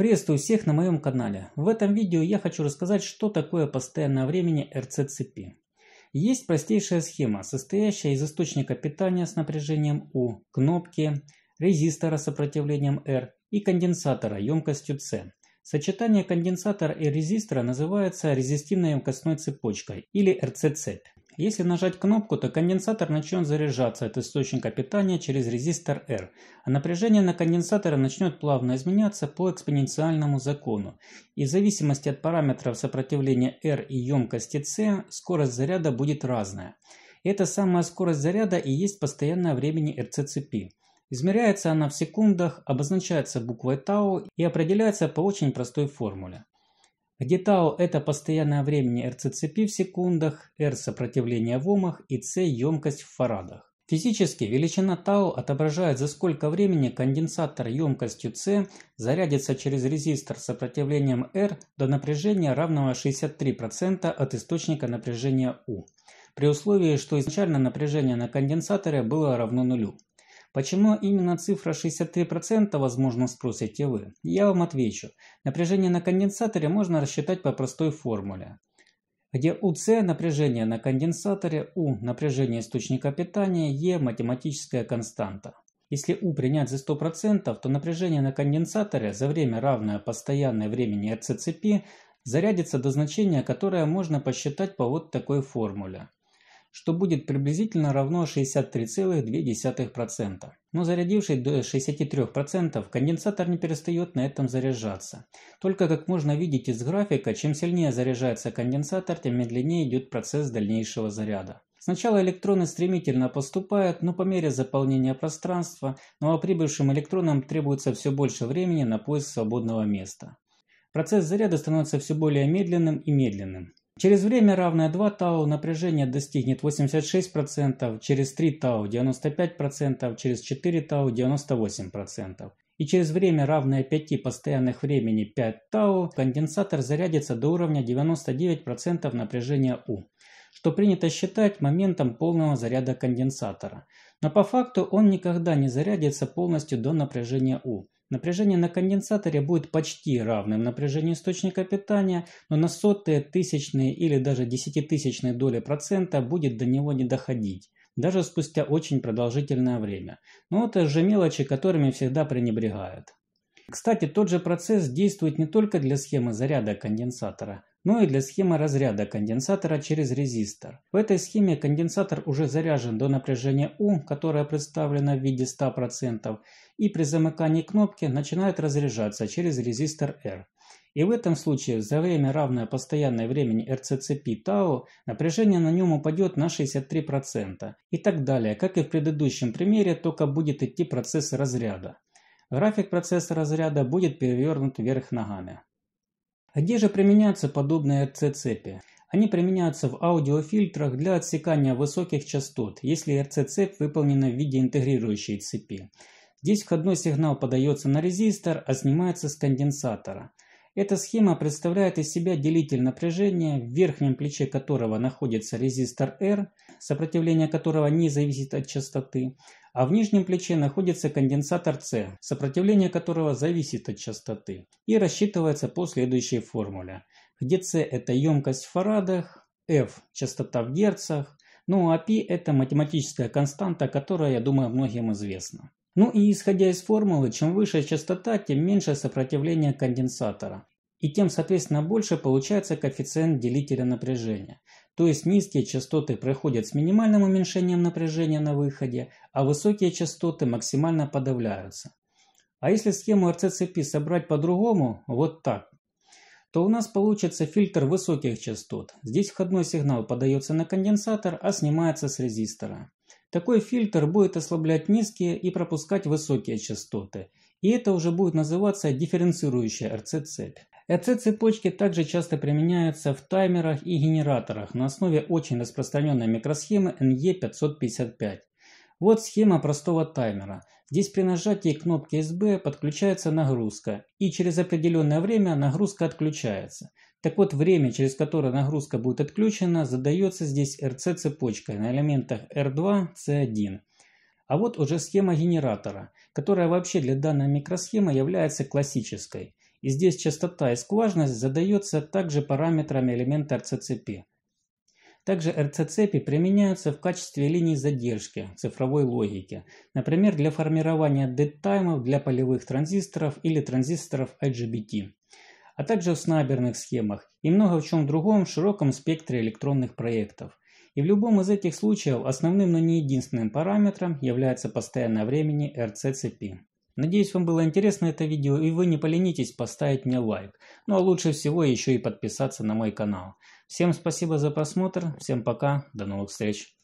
Приветствую всех на моем канале. В этом видео я хочу рассказать, что такое постоянное времени rc цепи Есть простейшая схема, состоящая из источника питания с напряжением U, кнопки, резистора с сопротивлением R и конденсатора емкостью C. Сочетание конденсатора и резистора называется резистивно емкостной цепочкой или rc цепь если нажать кнопку, то конденсатор начнет заряжаться от источника питания через резистор R, а напряжение на конденсаторе начнет плавно изменяться по экспоненциальному закону. И в зависимости от параметров сопротивления R и емкости C, скорость заряда будет разная. Эта самая скорость заряда и есть постоянное времени rc цепи. Измеряется она в секундах, обозначается буквой тау и определяется по очень простой формуле где tau – это постоянное времени RCCP в секундах, R – сопротивление в омах и C – емкость в фарадах. Физически величина tau отображает, за сколько времени конденсатор емкостью C зарядится через резистор с сопротивлением R до напряжения, равного 63% от источника напряжения U, при условии, что изначально напряжение на конденсаторе было равно нулю. Почему именно цифра 63%, возможно, спросите вы? Я вам отвечу. Напряжение на конденсаторе можно рассчитать по простой формуле где УЦ – напряжение на конденсаторе, У – напряжение источника питания, Е – математическая константа. Если У принять за 100%, то напряжение на конденсаторе за время, равное постоянное времени РЦ цепи, зарядится до значения, которое можно посчитать по вот такой формуле что будет приблизительно равно 63,2%. Но зарядивший до 63%, конденсатор не перестает на этом заряжаться. Только как можно видеть из графика, чем сильнее заряжается конденсатор, тем медленнее идет процесс дальнейшего заряда. Сначала электроны стремительно поступают, но по мере заполнения пространства новоприбывшим ну а электронам требуется все больше времени на поиск свободного места. Процесс заряда становится все более медленным и медленным. Через время, равное 2 тау, напряжение достигнет 86%, через 3 тау – 95%, через 4 тау – 98%. И через время, равное 5 постоянных времени 5 тау, конденсатор зарядится до уровня 99% напряжения У, что принято считать моментом полного заряда конденсатора. Но по факту он никогда не зарядится полностью до напряжения У. Напряжение на конденсаторе будет почти равным напряжению источника питания, но на сотые, тысячные или даже десятитысячные доли процента будет до него не доходить, даже спустя очень продолжительное время. Но это же мелочи, которыми всегда пренебрегают. Кстати, тот же процесс действует не только для схемы заряда конденсатора – ну и для схемы разряда конденсатора через резистор. В этой схеме конденсатор уже заряжен до напряжения U, которое представлено в виде 100%, и при замыкании кнопки начинает разряжаться через резистор R. И в этом случае за время, равное постоянной времени РЦЦП ТАО, напряжение на нем упадет на 63% и так далее, как и в предыдущем примере, только будет идти процесс разряда. График процесса разряда будет перевернут вверх ногами. А где же применяются подобные РЦ-цепи? Они применяются в аудиофильтрах для отсекания высоких частот, если РЦ-цепь выполнена в виде интегрирующей цепи. Здесь входной сигнал подается на резистор, а снимается с конденсатора. Эта схема представляет из себя делитель напряжения, в верхнем плече которого находится резистор R, сопротивление которого не зависит от частоты, а в нижнем плече находится конденсатор C, сопротивление которого зависит от частоты, и рассчитывается по следующей формуле, где C – это емкость в фарадах, F – частота в герцах, ну а π – это математическая константа, которая, я думаю, многим известна. Ну и исходя из формулы, чем выше частота, тем меньше сопротивление конденсатора. И тем, соответственно, больше получается коэффициент делителя напряжения. То есть низкие частоты проходят с минимальным уменьшением напряжения на выходе, а высокие частоты максимально подавляются. А если схему rc цепи собрать по-другому, вот так, то у нас получится фильтр высоких частот. Здесь входной сигнал подается на конденсатор, а снимается с резистора. Такой фильтр будет ослаблять низкие и пропускать высокие частоты, и это уже будет называться дифференцирующая РЦ-цепь. РЦ-цепочки также часто применяются в таймерах и генераторах на основе очень распространенной микросхемы NE555. Вот схема простого таймера. Здесь при нажатии кнопки SB подключается нагрузка, и через определенное время нагрузка отключается – так вот, время, через которое нагрузка будет отключена, задается здесь RC-цепочкой на элементах R2, C1. А вот уже схема генератора, которая вообще для данной микросхемы является классической. И здесь частота и скважность задается также параметрами элемента RC-цепи. Также rc цепи применяются в качестве линий задержки цифровой логики, например, для формирования деттаймов для полевых транзисторов или транзисторов IGBT а также в снайберных схемах и много в чем другом в широком спектре электронных проектов. И в любом из этих случаев основным, но не единственным параметром является постоянное времени RC цепи Надеюсь, вам было интересно это видео и вы не поленитесь поставить мне лайк. Ну а лучше всего еще и подписаться на мой канал. Всем спасибо за просмотр, всем пока, до новых встреч!